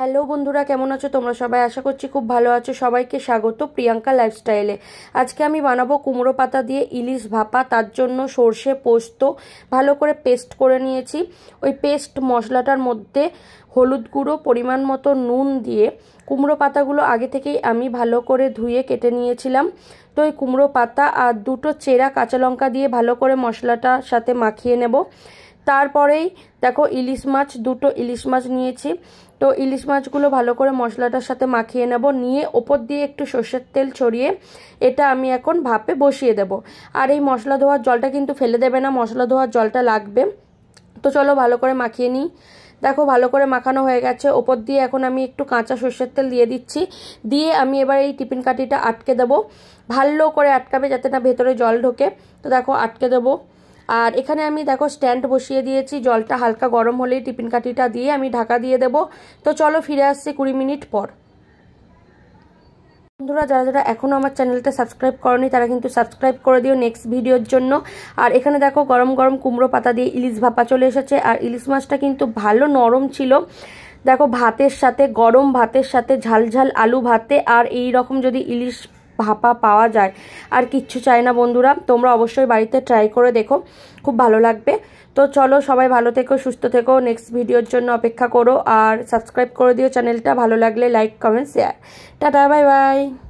hello বন্ধুরা কেমন আছো তোমরা সবাই আশা করছি খুব ভালো আছো সবাইকে স্বাগত প্রিয়াঙ্কা লাইফস্টাইলে আজকে আমি বানাবো কুমড়ো পাতা দিয়ে ইলিশ ভাপা তার জন্য সর্ষে পোস্ত ভালো করে পেস্ট করে নিয়েছি ওই পেস্ট মশলাটার মধ্যে হলুদ গুঁড়ো পরিমাণ মতো নুন দিয়ে কুমড়ো পাতাগুলো আগে থেকেই আমি ভালো করে ধুয়ে কেটে নিয়েছিলাম তো ওই কুমড়ো পাতা আর দুটো চেরা কাঁচা লঙ্কা দিয়ে ভালো করে মশলাটার সাথে মাখিয়ে নেব তারপরেই দেখো ইলিশ মাছ দুটো ইলিশ মাছ নিয়েছি তো ইলিশ মাছগুলো ভালো করে মশলাটার সাথে মাখিয়ে নেব নিয়ে ওপর দিয়ে একটু সর্ষের তেল ছড়িয়ে এটা আমি এখন ভাপে বসিয়ে দেব আর এই মশলা ধোয়ার জলটা কিন্তু ফেলে দেবে না মশলা ধোয়ার জলটা লাগবে তো চলো ভালো করে মাখিয়ে নিই দেখো ভালো করে মাখানো হয়ে গেছে ওপর দিয়ে এখন আমি একটু কাঁচা সর্ষের তেল দিয়ে দিচ্ছি দিয়ে আমি এবার এই টিফিন কাঠিটা আটকে দেবো ভালো করে আটকাবে যাতে না ভেতরে জল ঢোকে তো দেখো আটকে দেবো আর এখানে আমি দেখো স্ট্যান্ড বসিয়ে দিয়েছি জলটা হালকা গরম হলেই টিফিন কাঠিটা দিয়ে আমি ঢাকা দিয়ে দেব তো চলো ফিরে আসছি কুড়ি মিনিট পর বন্ধুরা যারা যারা এখনও আমার চ্যানেলটা সাবস্ক্রাইব করনি তারা কিন্তু সাবস্ক্রাইব করে দিও নেক্সট ভিডিওর জন্য আর এখানে দেখো গরম গরম কুমড়ো পাতা দিয়ে ইলিশ ভাপা চলে এসেছে আর ইলিশ মাছটা কিন্তু ভালো নরম ছিল দেখো ভাতের সাথে গরম ভাতের সাথে ঝাল ঝাল আলু ভাতে আর এই রকম যদি ইলিশ ভাপা পাওয়া যায় আর কিচ্ছু চাই না বন্ধুরা তোমরা অবশ্যই বাড়িতে ট্রাই করে দেখো খুব ভালো লাগবে তো চলো সবাই ভালো থেকো সুস্থ থেকো নেক্সট ভিডিওর জন্য অপেক্ষা করো আর সাবস্ক্রাইব করে দিও চ্যানেলটা ভালো লাগলে like comment share tata bye by